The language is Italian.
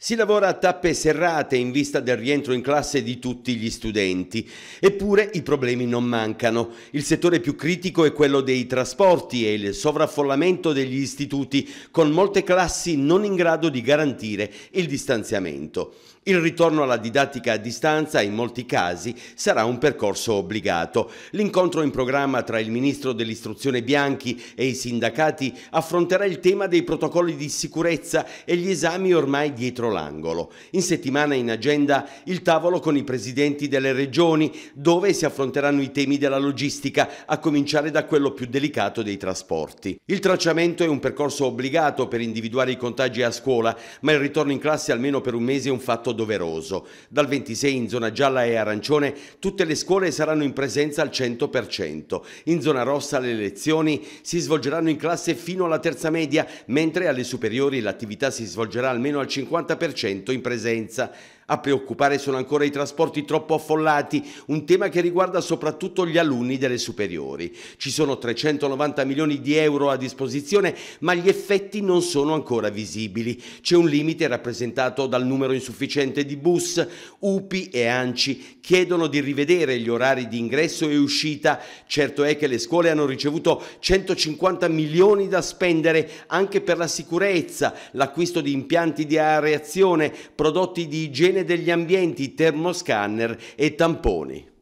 Si lavora a tappe serrate in vista del rientro in classe di tutti gli studenti, eppure i problemi non mancano. Il settore più critico è quello dei trasporti e il sovraffollamento degli istituti, con molte classi non in grado di garantire il distanziamento. Il ritorno alla didattica a distanza in molti casi sarà un percorso obbligato. L'incontro in programma tra il ministro dell'istruzione Bianchi e i sindacati affronterà il tema dei protocolli di sicurezza e gli esami ormai dietro dietro l'angolo. In settimana in agenda il tavolo con i presidenti delle regioni dove si affronteranno i temi della logistica, a cominciare da quello più delicato dei trasporti. Il tracciamento è un percorso obbligato per individuare i contagi a scuola, ma il ritorno in classe almeno per un mese è un fatto doveroso. Dal 26 in zona gialla e arancione tutte le scuole saranno in presenza al 100%. In zona rossa le lezioni si svolgeranno in classe fino alla terza media, mentre alle superiori l'attività si svolgerà almeno al 50% 40% in presenza a preoccupare sono ancora i trasporti troppo affollati, un tema che riguarda soprattutto gli alunni delle superiori. Ci sono 390 milioni di euro a disposizione, ma gli effetti non sono ancora visibili. C'è un limite rappresentato dal numero insufficiente di bus. UPI e ANCI chiedono di rivedere gli orari di ingresso e uscita. Certo è che le scuole hanno ricevuto 150 milioni da spendere anche per la sicurezza, l'acquisto di impianti di aereazione, prodotti di igiene degli ambienti termoscanner e tamponi.